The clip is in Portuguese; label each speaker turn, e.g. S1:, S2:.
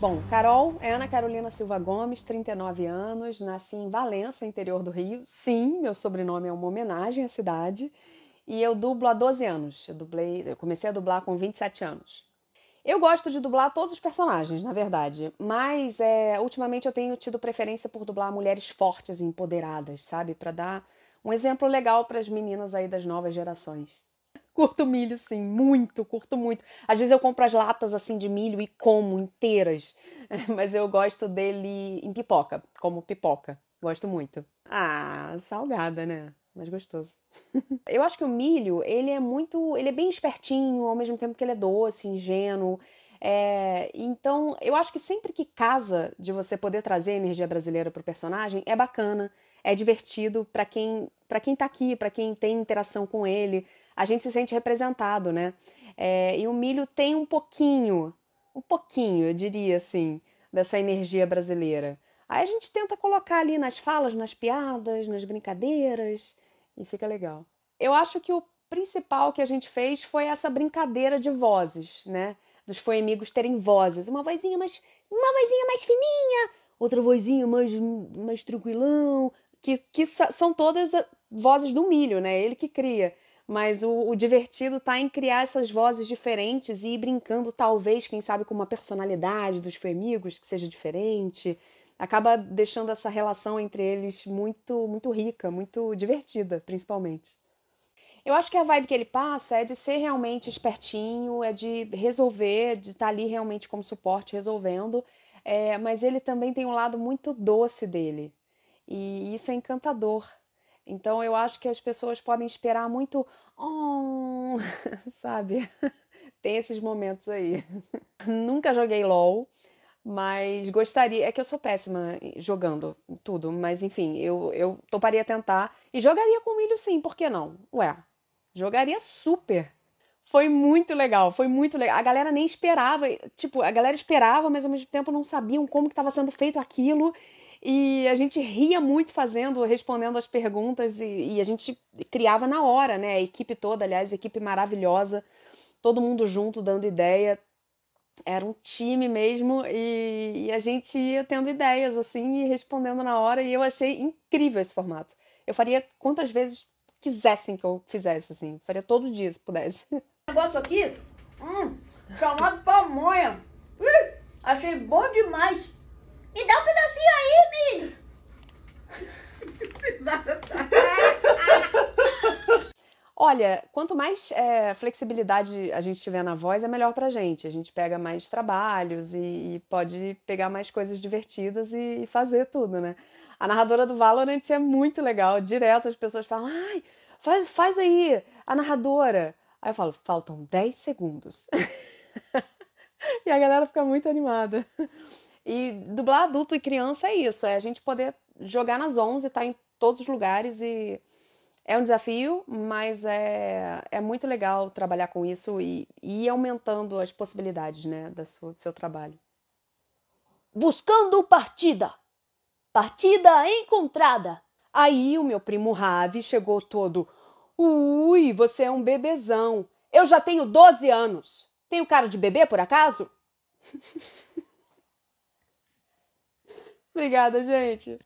S1: Bom, Carol é Ana Carolina Silva Gomes, 39 anos, nasci em Valença, interior do Rio. Sim, meu sobrenome é uma homenagem à cidade. E eu dublo há 12 anos. Eu, dublei, eu comecei a dublar com 27 anos. Eu gosto de dublar todos os personagens, na verdade, mas é, ultimamente eu tenho tido preferência por dublar mulheres fortes e empoderadas, sabe? Para dar um exemplo legal para as meninas aí das novas gerações. Curto milho, sim, muito, curto muito. Às vezes eu compro as latas assim de milho e como inteiras, mas eu gosto dele em pipoca, como pipoca. Gosto muito. Ah, salgada, né? Mas gostoso. eu acho que o milho, ele é muito, ele é bem espertinho, ao mesmo tempo que ele é doce, ingênuo. É, então, eu acho que sempre que casa de você poder trazer energia brasileira pro personagem, é bacana, é divertido para quem para quem tá aqui, para quem tem interação com ele a gente se sente representado, né? É, e o milho tem um pouquinho, um pouquinho, eu diria assim, dessa energia brasileira. Aí a gente tenta colocar ali nas falas, nas piadas, nas brincadeiras e fica legal. Eu acho que o principal que a gente fez foi essa brincadeira de vozes, né? Dos foi amigos terem vozes, uma vozinha mais uma vozinha mais fininha, outra vozinha mais mais tranquilão, que, que são todas vozes do milho, né? Ele que cria. Mas o, o divertido está em criar essas vozes diferentes e ir brincando, talvez, quem sabe, com uma personalidade dos amigos que seja diferente. Acaba deixando essa relação entre eles muito, muito rica, muito divertida, principalmente. Eu acho que a vibe que ele passa é de ser realmente espertinho, é de resolver, de estar tá ali realmente como suporte resolvendo. É, mas ele também tem um lado muito doce dele. E isso é encantador. Então eu acho que as pessoas podem esperar muito, oh, sabe? Tem esses momentos aí. Nunca joguei LOL, mas gostaria. É que eu sou péssima jogando tudo, mas enfim, eu, eu toparia tentar. E jogaria com milho sim, por que não? Ué, jogaria super. Foi muito legal, foi muito legal. A galera nem esperava, tipo, a galera esperava, mas ao mesmo tempo não sabiam como que estava sendo feito aquilo. E a gente ria muito fazendo, respondendo as perguntas e, e a gente criava na hora, né? A equipe toda, aliás, equipe maravilhosa, todo mundo junto dando ideia, era um time mesmo e, e, a gente ia tendo ideias assim e respondendo na hora e eu achei incrível esse formato. Eu faria quantas vezes quisessem que eu fizesse assim, faria todo dia se pudesse. Negócio aqui, hum, chamado pamonha. Ih, achei bom demais. Me dá um pedacinho aí, milho. Olha, quanto mais é, flexibilidade a gente tiver na voz, é melhor pra gente. A gente pega mais trabalhos e, e pode pegar mais coisas divertidas e, e, fazer tudo, né? A narradora do Valorant é muito legal. Direto as pessoas falam, ai, faz, faz aí a narradora. Aí eu falo, faltam 10 segundos. e a galera fica muito animada. E dublar adulto e criança é isso, é a gente poder jogar nas 11, estar tá em todos os lugares e é um desafio, mas é, é muito legal trabalhar com isso e, e ir aumentando as possibilidades né, da sua, do seu trabalho. Buscando partida! Partida encontrada! Aí o meu primo Ravi chegou todo. Ui, você é um bebezão. Eu já tenho 12 anos. Tenho cara de bebê, por acaso? Obrigada, gente.